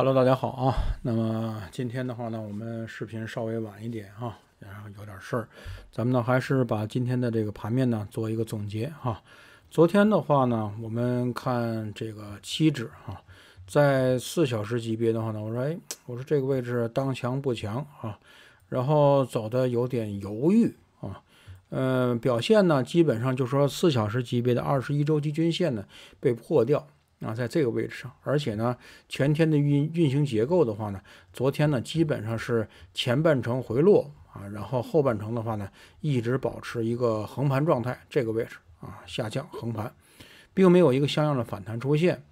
Hello，大家好啊。那么今天的话呢，我们视频稍微晚一点啊，然后有点事儿，咱们呢还是把今天的这个盘面呢做一个总结哈。昨天的话呢，我们看这个期指啊，在四小时级别的话呢，我说哎，我说这个位置当强不强啊？然后走的有点犹豫啊。嗯，表现呢基本上就说四小时级别的二十一周期均线呢被破掉。啊，在这个位置上，而且呢，全天的运运行结构的话呢，昨天呢基本上是前半程回落啊，然后后半程的话呢，一直保持一个横盘状态，这个位置啊下降横盘，并没有一个像样的反弹出现。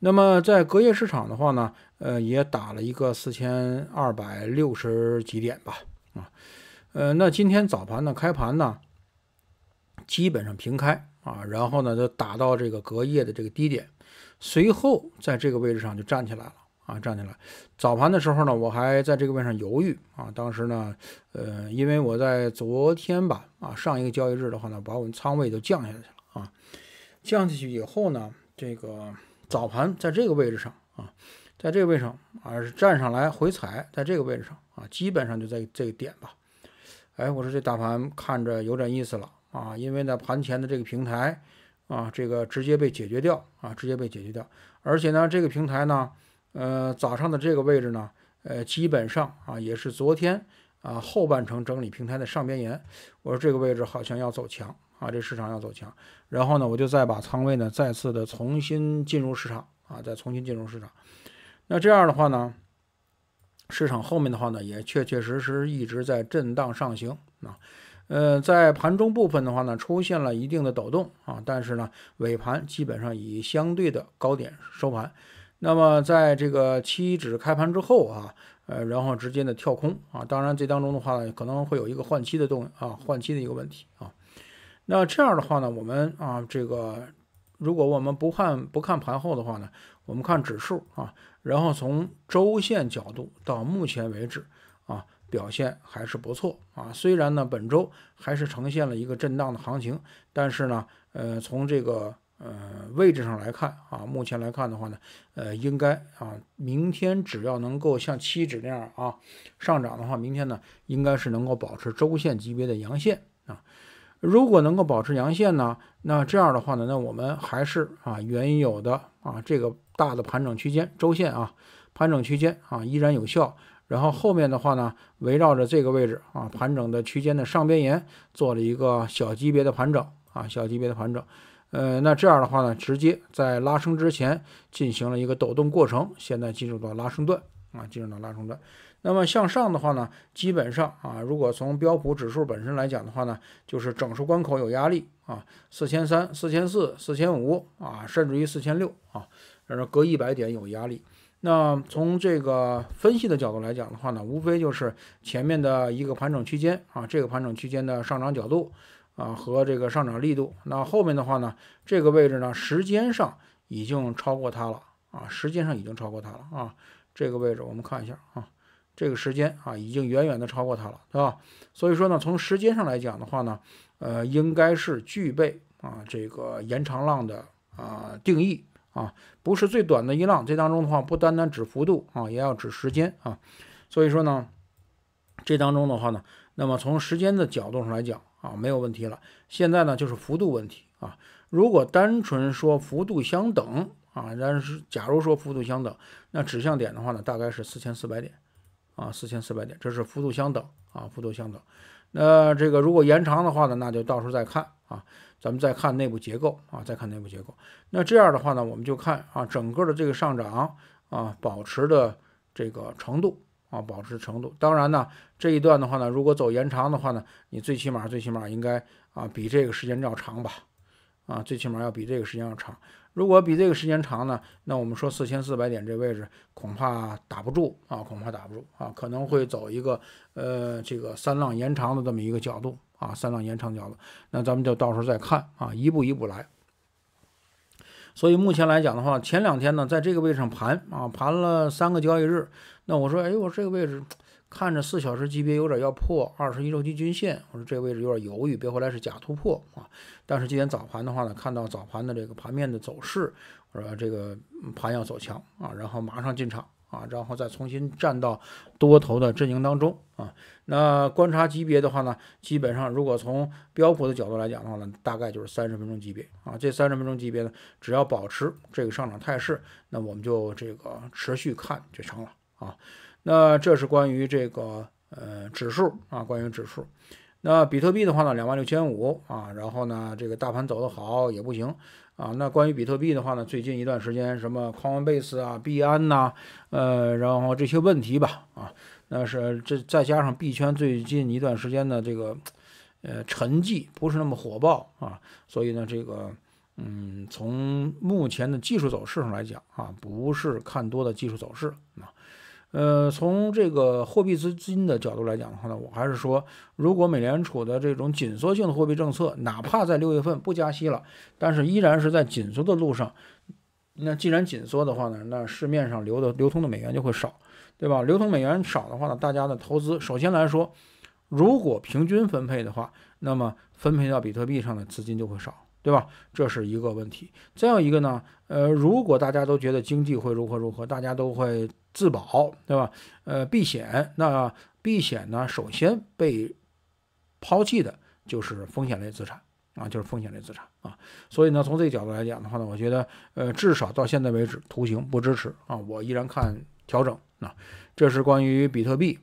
那么在隔夜市场的话呢，呃，也打了一个四千二百六十几点吧，啊，呃，那今天早盘呢开盘呢，基本上平开啊，然后呢就打到这个隔夜的这个低点。随后在这个位置上就站起来了啊，站起来。早盘的时候呢，我还在这个位置上犹豫啊。当时呢，呃，因为我在昨天吧啊，上一个交易日的话呢，把我们仓位都降下去了啊。降下去以后呢，这个早盘在这个位置上啊，在这个位置上啊是站上来回踩，在这个位置上啊，基本上就在这个点吧。哎，我说这大盘看着有点意思了啊，因为呢，盘前的这个平台。啊，这个直接被解决掉啊，直接被解决掉。而且呢，这个平台呢，呃，早上的这个位置呢，呃，基本上啊也是昨天啊后半程整理平台的上边沿。我说这个位置好像要走强啊，这市场要走强。然后呢，我就再把仓位呢再次的重新进入市场啊，再重新进入市场。那这样的话呢，市场后面的话呢，也确确实实一直在震荡上行啊。呃，在盘中部分的话呢，出现了一定的抖动啊，但是呢，尾盘基本上以相对的高点收盘。那么，在这个期指开盘之后啊，呃，然后直接的跳空啊，当然这当中的话呢，可能会有一个换期的动啊，换期的一个问题啊。那这样的话呢，我们啊，这个如果我们不看不看盘后的话呢，我们看指数啊，然后从周线角度到目前为止。表现还是不错啊，虽然呢本周还是呈现了一个震荡的行情，但是呢，呃，从这个呃位置上来看啊，目前来看的话呢，呃，应该啊，明天只要能够像期指那样啊上涨的话，明天呢应该是能够保持周线级别的阳线啊。如果能够保持阳线呢，那这样的话呢，那我们还是啊原有的啊这个大的盘整区间周线啊盘整区间啊依然有效。然后后面的话呢，围绕着这个位置啊，盘整的区间的上边沿做了一个小级别的盘整啊，小级别的盘整。呃，那这样的话呢，直接在拉升之前进行了一个抖动过程，现在进入到拉升段啊，进入到拉升段。那么向上的话呢，基本上啊，如果从标普指数本身来讲的话呢，就是整数关口有压力啊，四千三、四千四、四千五啊，甚至于四千六啊，然后隔一百点有压力。那从这个分析的角度来讲的话呢，无非就是前面的一个盘整区间啊，这个盘整区间的上涨角度啊和这个上涨力度。那后面的话呢，这个位置呢，时间上已经超过它了啊，时间上已经超过它了啊。这个位置我们看一下啊，这个时间啊已经远远的超过它了，对吧？所以说呢，从时间上来讲的话呢，呃，应该是具备啊这个延长浪的啊定义。啊，不是最短的一浪，这当中的话不单单指幅度啊，也要指时间啊，所以说呢，这当中的话呢，那么从时间的角度上来讲啊，没有问题了。现在呢就是幅度问题啊，如果单纯说幅度相等啊，但是假如说幅度相等，那指向点的话呢，大概是四千四百点啊，四千四百点，这是幅度相等啊，幅度相等。那这个如果延长的话呢，那就到时候再看。啊，咱们再看内部结构啊，再看内部结构。那这样的话呢，我们就看啊，整个的这个上涨啊，保持的这个程度啊，保持程度。当然呢，这一段的话呢，如果走延长的话呢，你最起码最起码应该啊，比这个时间要长吧，啊，最起码要比这个时间要长。如果比这个时间长呢，那我们说四千四百点这位置恐怕打不住啊，恐怕打不住啊，可能会走一个呃这个三浪延长的这么一个角度啊，三浪延长角度，那咱们就到时候再看啊，一步一步来。所以目前来讲的话，前两天呢，在这个位置上盘啊盘了三个交易日，那我说，哎呦，这个位置。看着四小时级别有点要破二十一周期均线，我说这个位置有点犹豫，别回来是假突破啊。但是今天早盘的话呢，看到早盘的这个盘面的走势，我说这个盘要走强啊，然后马上进场啊，然后再重新站到多头的阵营当中啊。那观察级别的话呢，基本上如果从标普的角度来讲的话呢，大概就是三十分钟级别啊。这三十分钟级别呢，只要保持这个上涨态势，那我们就这个持续看就成了啊。那这是关于这个呃指数啊，关于指数。那比特币的话呢，两万六千五啊，然后呢，这个大盘走得好也不行啊。那关于比特币的话呢，最近一段时间什么 b a 贝斯啊、币安呐，呃，然后这些问题吧啊，那是这再加上币圈最近一段时间的这个呃沉寂，不是那么火爆啊，所以呢，这个嗯，从目前的技术走势上来讲啊，不是看多的技术走势啊。呃，从这个货币资金的角度来讲的话呢，我还是说，如果美联储的这种紧缩性的货币政策，哪怕在六月份不加息了，但是依然是在紧缩的路上。那既然紧缩的话呢，那市面上流的流通的美元就会少，对吧？流通美元少的话呢，大家的投资，首先来说，如果平均分配的话，那么分配到比特币上的资金就会少。对吧？这是一个问题。再有一个呢，呃，如果大家都觉得经济会如何如何，大家都会自保，对吧？呃，避险。那避险呢，首先被抛弃的就是风险类资产啊，就是风险类资产啊。所以呢，从这个角度来讲的话呢，我觉得，呃，至少到现在为止，图形不支持啊，我依然看调整。啊，这是关于比特币。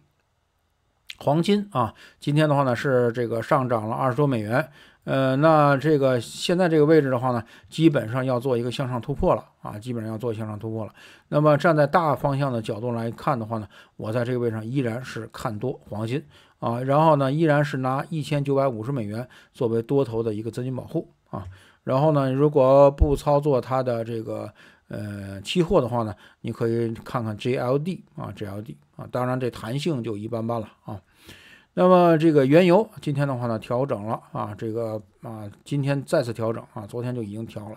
黄金啊，今天的话呢是这个上涨了二十多美元，呃，那这个现在这个位置的话呢，基本上要做一个向上突破了啊，基本上要做向上突破了。那么站在大方向的角度来看的话呢，我在这个位置上依然是看多黄金啊，然后呢依然是拿一千九百五十美元作为多头的一个资金保护啊，然后呢如果不操作它的这个呃期货的话呢，你可以看看 GLD 啊 GLD。啊，当然这弹性就一般般了啊。那么这个原油今天的话呢，调整了啊，这个啊，今天再次调整啊，昨天就已经调了。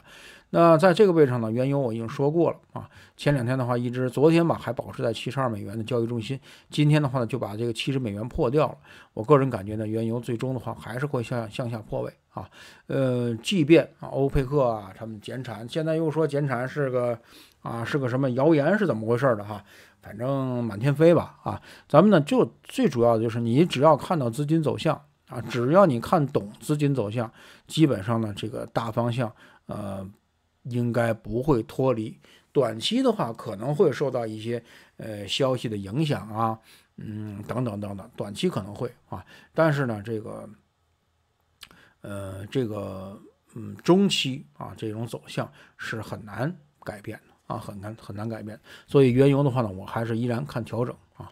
那在这个位上呢，原油我已经说过了啊，前两天的话一直，昨天吧还保持在七十二美元的交易中心，今天的话呢就把这个七十美元破掉了。我个人感觉呢，原油最终的话还是会向向下破位啊。呃，即便啊欧佩克啊他们减产，现在又说减产是个啊是个什么谣言，是怎么回事的哈？反正满天飞吧，啊，咱们呢就最主要的就是你只要看到资金走向啊，只要你看懂资金走向，基本上呢这个大方向，呃，应该不会脱离。短期的话可能会受到一些呃消息的影响啊，嗯，等等等等，短期可能会啊，但是呢这个，呃，这个嗯中期啊这种走向是很难改变的。啊，很难很难改变，所以原油的话呢，我还是依然看调整啊。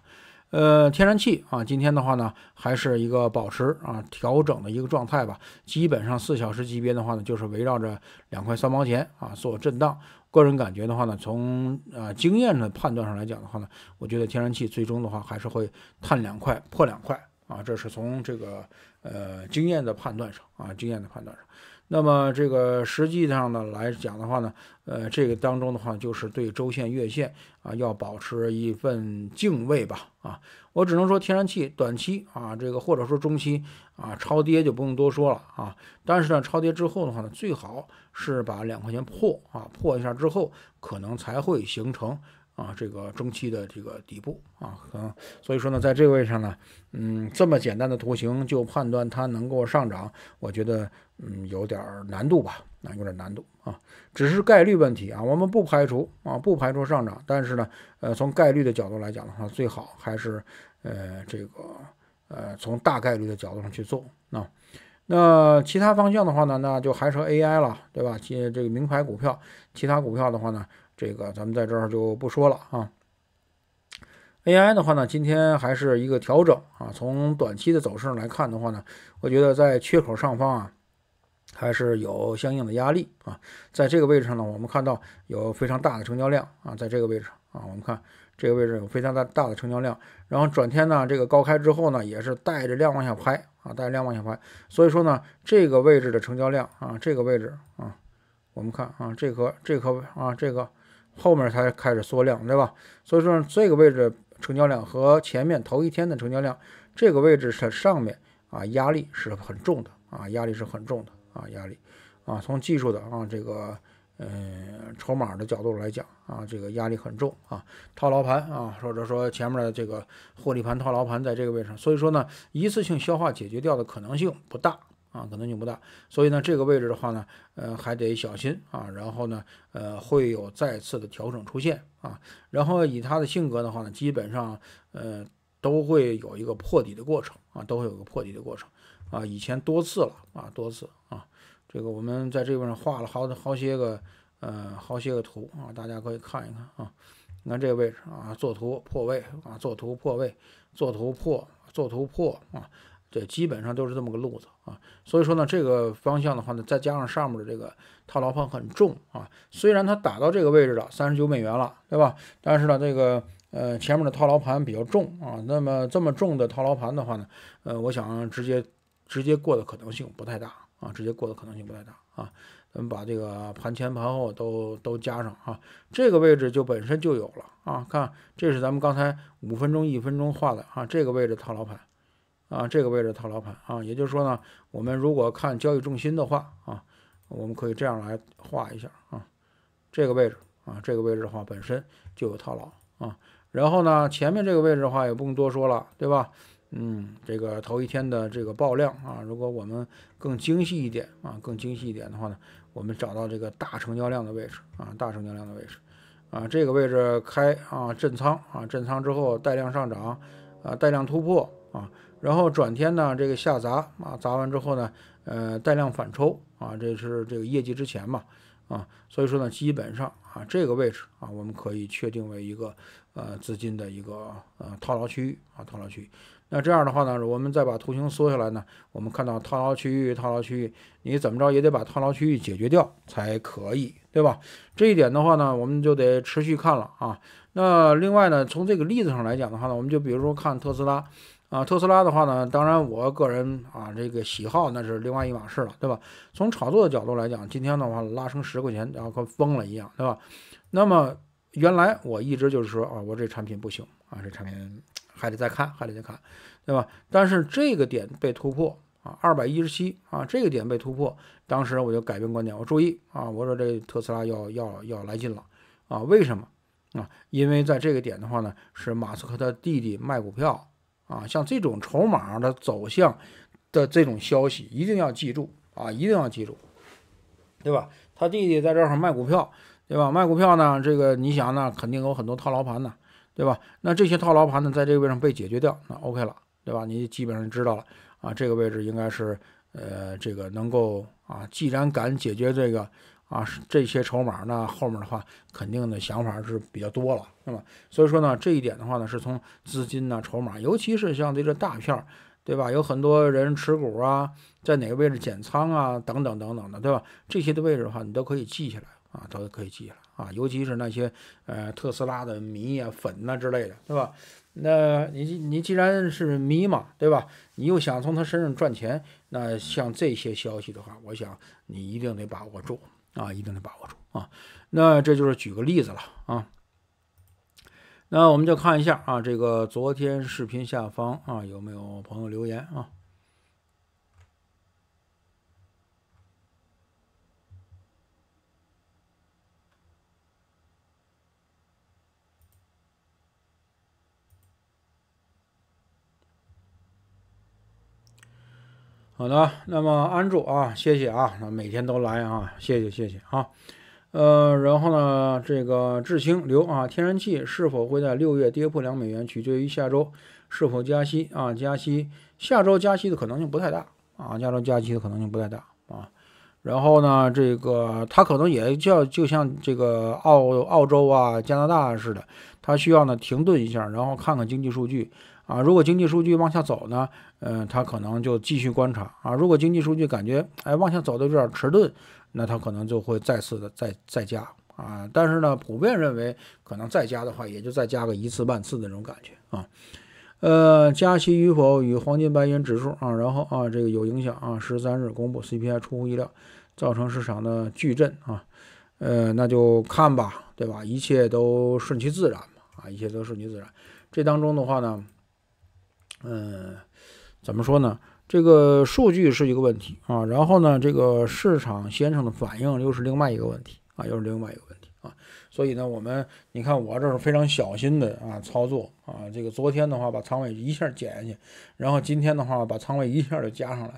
呃，天然气啊，今天的话呢，还是一个保持啊调整的一个状态吧。基本上四小时级别的话呢，就是围绕着两块三毛钱啊做震荡。个人感觉的话呢，从啊经验的判断上来讲的话呢，我觉得天然气最终的话还是会探两块破两块啊。这是从这个呃经验的判断上啊经验的判断上。那么这个实际上呢来讲的话呢，呃，这个当中的话就是对周线、月线啊，要保持一份敬畏吧。啊，我只能说天然气短期啊，这个或者说中期啊，超跌就不用多说了啊。但是呢，超跌之后的话呢，最好是把两块钱破啊，破一下之后，可能才会形成。啊，这个中期的这个底部啊，可能所以说呢，在这个位上呢，嗯，这么简单的图形就判断它能够上涨，我觉得嗯有点难度吧，啊，有点难度啊，只是概率问题啊，我们不排除啊，不排除上涨，但是呢，呃，从概率的角度来讲的话，最好还是呃这个呃从大概率的角度上去做啊。那其他方向的话呢，那就还是 AI 了，对吧？其这个名牌股票，其他股票的话呢，这个咱们在这儿就不说了啊。AI 的话呢，今天还是一个调整啊。从短期的走势上来看的话呢，我觉得在缺口上方啊，还是有相应的压力啊。在这个位置上呢，我们看到有非常大的成交量啊，在这个位置啊，我们看。这个位置有非常大大的成交量，然后转天呢，这个高开之后呢，也是带着量往下拍啊，带着量往下拍，所以说呢，这个位置的成交量啊，这个位置啊，我们看啊，这颗这颗啊，这个后面才开始缩量，对吧？所以说这个位置成交量和前面头一天的成交量，这个位置是上面啊，压力是很重的啊，压力是很重的啊，压力啊，从技术的啊，这个。嗯，筹码的角度来讲啊，这个压力很重啊，套牢盘啊，或者说前面的这个获利盘套牢盘在这个位置，所以说呢，一次性消化解决掉的可能性不大啊，可能性不大。所以呢，这个位置的话呢，呃，还得小心啊。然后呢，呃，会有再次的调整出现啊。然后以他的性格的话呢，基本上呃都会有一个破底的过程啊，都会有个破底的过程啊。以前多次了啊，多次啊。这个我们在这边画了好好些个，呃，好些个图啊，大家可以看一看啊。你看这个位置啊，做图破位啊，做图破位，做图破，做图破啊，这基本上都是这么个路子啊。所以说呢，这个方向的话呢，再加上上面的这个套牢盘很重啊，虽然它打到这个位置了，三十九美元了，对吧？但是呢，这个呃前面的套牢盘比较重啊，那么这么重的套牢盘的话呢，呃，我想直接直接过的可能性不太大。啊，直接过的可能性不太大啊，咱们把这个盘前盘后都都加上啊，这个位置就本身就有了啊。看，这是咱们刚才五分钟、一分钟画的啊，这个位置套牢盘啊，这个位置套牢盘啊。也就是说呢，我们如果看交易重心的话啊，我们可以这样来画一下啊，这个位置啊，这个位置的话本身就有套牢啊。然后呢，前面这个位置的话也不用多说了，对吧？嗯，这个头一天的这个爆量啊，如果我们更精细一点啊，更精细一点的话呢，我们找到这个大成交量的位置啊，大成交量的位置啊，这个位置开啊，震仓啊，震仓之后带量上涨啊，带量突破啊，然后转天呢这个下砸啊，砸完之后呢，呃，带量反抽啊，这是这个业绩之前嘛啊，所以说呢，基本上。啊，这个位置啊，我们可以确定为一个呃资金的一个呃套牢区域啊，套牢区域。那这样的话呢，我们再把图形缩下来呢，我们看到套牢区域，套牢区域，你怎么着也得把套牢区域解决掉才可以，对吧？这一点的话呢，我们就得持续看了啊。那另外呢，从这个例子上来讲的话呢，我们就比如说看特斯拉。啊，特斯拉的话呢，当然我个人啊，这个喜好那是另外一码事了，对吧？从炒作的角度来讲，今天的话拉升十块钱，然后跟疯了一样，对吧？那么原来我一直就是说啊，我这产品不行啊，这产品还得再看，还得再看，对吧？但是这个点被突破啊，二百一十七啊，这个点被突破，当时我就改变观点，我注意啊，我说这特斯拉要要要来劲了啊？为什么啊？因为在这个点的话呢，是马斯克的弟弟卖股票。啊，像这种筹码的走向的这种消息，一定要记住啊，一定要记住，对吧？他弟弟在这儿卖股票，对吧？卖股票呢，这个你想呢，肯定有很多套牢盘呢，对吧？那这些套牢盘呢，在这个位置被解决掉，那 OK 了，对吧？你基本上知道了啊，这个位置应该是呃，这个能够啊，既然敢解决这个。啊，这些筹码，呢，后面的话肯定的想法是比较多了，那吧？所以说呢，这一点的话呢，是从资金呢、筹码，尤其是像这个大片对吧？有很多人持股啊，在哪个位置减仓啊，等等等等的，对吧？这些的位置的话，你都可以记下来啊，都可以记下来啊。尤其是那些呃特斯拉的迷啊、粉啊之类的，对吧？那你你既然是迷嘛，对吧？你又想从他身上赚钱，那像这些消息的话，我想你一定得把握住。啊，一定能把握住啊！那这就是举个例子了啊。那我们就看一下啊，这个昨天视频下方啊，有没有朋友留言啊？好的，那么安住啊，谢谢啊，那每天都来啊，谢谢谢谢啊，呃，然后呢，这个智青流啊，天然气是否会在六月跌破两美元，取决于下周是否加息啊，加息，下周加息的可能性不太大啊，下周加息的可能性不太大啊。然后呢，这个它可能也叫就像这个澳澳洲啊、加拿大似的，它需要呢停顿一下，然后看看经济数据啊。如果经济数据往下走呢，嗯，它可能就继续观察啊。如果经济数据感觉哎往下走的有点迟钝，那它可能就会再次的再再加啊。但是呢，普遍认为可能再加的话，也就再加个一次半次的那种感觉啊。呃，加息与否与黄金、白银指数啊，然后啊这个有影响啊。十三日公布 CPI 出乎意料。造成市场的巨震啊，呃，那就看吧，对吧？一切都顺其自然嘛，啊，一切都顺其自然。这当中的话呢，嗯，怎么说呢？这个数据是一个问题啊，然后呢，这个市场先生的反应又是另外一个问题啊，又是另外一个问题啊。所以呢，我们你看，我这是非常小心的啊操作啊，这个昨天的话把仓位一下减下去，然后今天的话把仓位一下就加上来。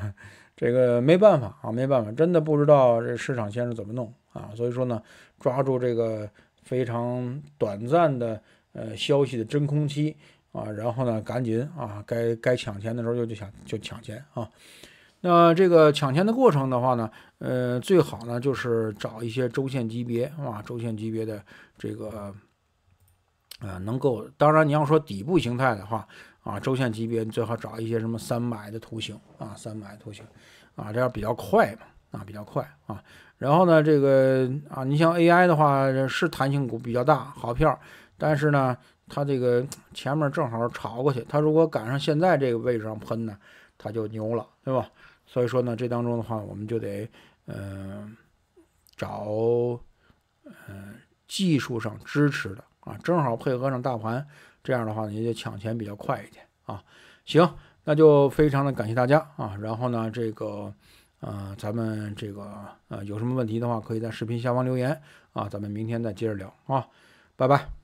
啊。这个没办法啊，没办法，真的不知道这市场先生怎么弄啊，所以说呢，抓住这个非常短暂的呃消息的真空期啊，然后呢赶紧啊该该抢钱的时候就就抢就抢钱啊，那这个抢钱的过程的话呢，呃最好呢就是找一些周线级别啊周线级别的这个啊能够，当然你要说底部形态的话。啊，周线级别你最好找一些什么三百的图形啊，三百图形啊，这样比较快嘛，啊，比较快啊。然后呢，这个啊，你像 AI 的话是弹性股比较大，好票，但是呢，它这个前面正好炒过去，它如果赶上现在这个位置上喷呢，它就牛了，对吧？所以说呢，这当中的话，我们就得嗯，找嗯技术上支持的啊，正好配合上大盘。这样的话呢，也就抢钱比较快一点啊。行，那就非常的感谢大家啊。然后呢，这个，呃，咱们这个，呃，有什么问题的话，可以在视频下方留言啊。咱们明天再接着聊啊，拜拜。